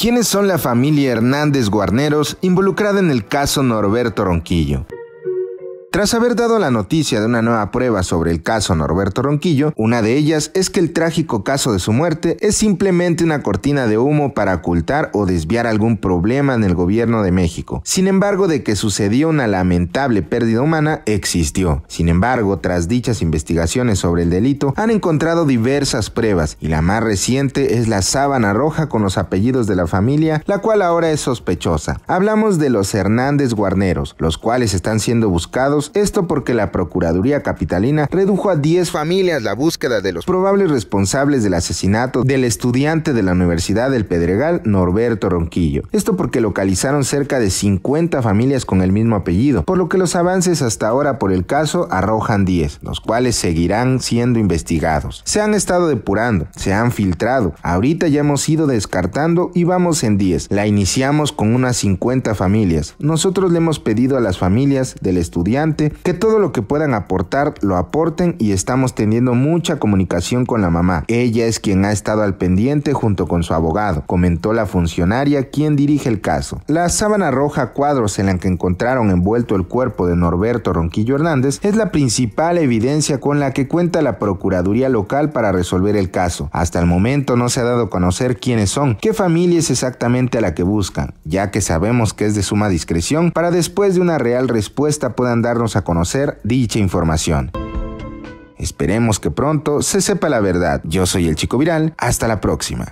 ¿Quiénes son la familia Hernández Guarneros involucrada en el caso Norberto Ronquillo? Tras haber dado la noticia de una nueva prueba sobre el caso Norberto Ronquillo, una de ellas es que el trágico caso de su muerte es simplemente una cortina de humo para ocultar o desviar algún problema en el gobierno de México. Sin embargo, de que sucedió una lamentable pérdida humana, existió. Sin embargo, tras dichas investigaciones sobre el delito, han encontrado diversas pruebas, y la más reciente es la sábana roja con los apellidos de la familia, la cual ahora es sospechosa. Hablamos de los Hernández Guarneros, los cuales están siendo buscados esto porque la Procuraduría Capitalina redujo a 10 familias la búsqueda de los probables responsables del asesinato del estudiante de la Universidad del Pedregal, Norberto Ronquillo. Esto porque localizaron cerca de 50 familias con el mismo apellido, por lo que los avances hasta ahora por el caso arrojan 10, los cuales seguirán siendo investigados. Se han estado depurando, se han filtrado, ahorita ya hemos ido descartando y vamos en 10. La iniciamos con unas 50 familias. Nosotros le hemos pedido a las familias del estudiante que todo lo que puedan aportar lo aporten y estamos teniendo mucha comunicación con la mamá. Ella es quien ha estado al pendiente junto con su abogado, comentó la funcionaria quien dirige el caso. La sábana roja cuadros en la que encontraron envuelto el cuerpo de Norberto Ronquillo Hernández es la principal evidencia con la que cuenta la Procuraduría local para resolver el caso. Hasta el momento no se ha dado a conocer quiénes son, qué familia es exactamente a la que buscan, ya que sabemos que es de suma discreción para después de una real respuesta puedan dar a conocer dicha información. Esperemos que pronto se sepa la verdad. Yo soy el Chico Viral. Hasta la próxima.